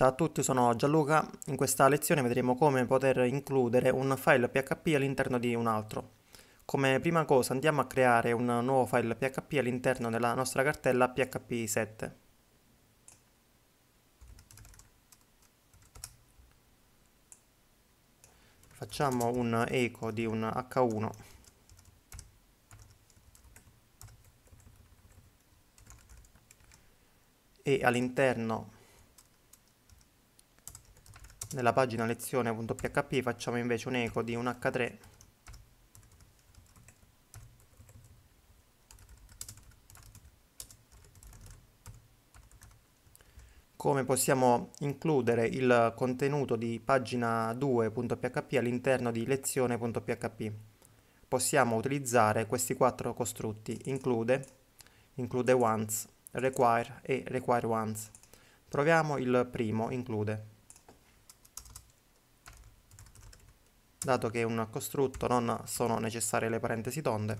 Ciao a tutti, sono Gianluca. In questa lezione vedremo come poter includere un file PHP all'interno di un altro. Come prima cosa andiamo a creare un nuovo file PHP all'interno della nostra cartella PHP 7. Facciamo un eco di un H1 e all'interno nella pagina lezione.php facciamo invece un eco di un h3 come possiamo includere il contenuto di pagina 2.php all'interno di lezione.php. Possiamo utilizzare questi quattro costrutti include, include once, require e require once. Proviamo il primo include. dato che è un costrutto non sono necessarie le parentesi tonde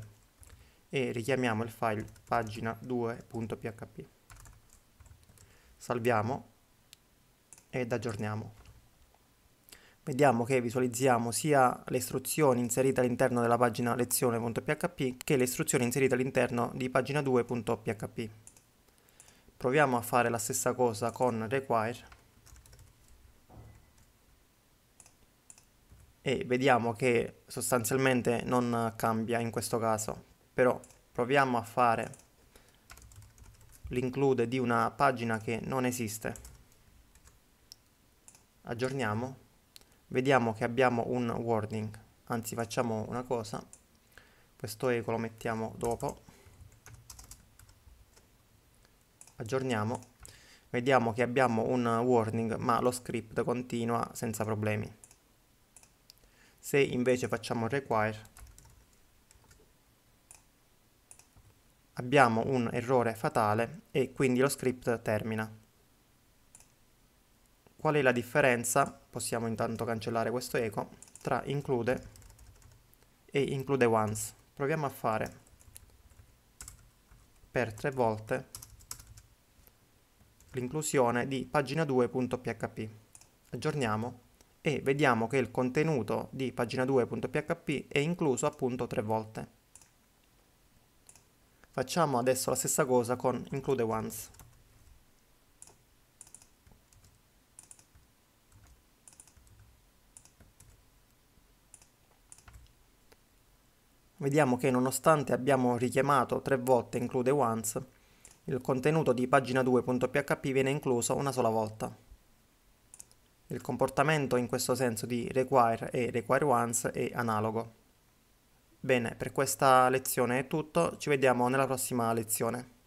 e richiamiamo il file pagina2.php salviamo ed aggiorniamo vediamo che visualizziamo sia le istruzioni inserite all'interno della pagina lezione.php che le istruzioni inserite all'interno di pagina2.php proviamo a fare la stessa cosa con require e vediamo che sostanzialmente non cambia in questo caso però proviamo a fare l'include di una pagina che non esiste aggiorniamo vediamo che abbiamo un warning anzi facciamo una cosa questo eco lo mettiamo dopo aggiorniamo vediamo che abbiamo un warning ma lo script continua senza problemi se invece facciamo require abbiamo un errore fatale e quindi lo script termina. Qual è la differenza? Possiamo intanto cancellare questo eco tra include e include once. Proviamo a fare per tre volte l'inclusione di pagina2.php. Aggiorniamo e vediamo che il contenuto di pagina 2.php è incluso appunto tre volte. Facciamo adesso la stessa cosa con include once. Vediamo che nonostante abbiamo richiamato tre volte include once, il contenuto di pagina 2.php viene incluso una sola volta. Il comportamento in questo senso di require e require once è analogo. Bene, per questa lezione è tutto, ci vediamo nella prossima lezione.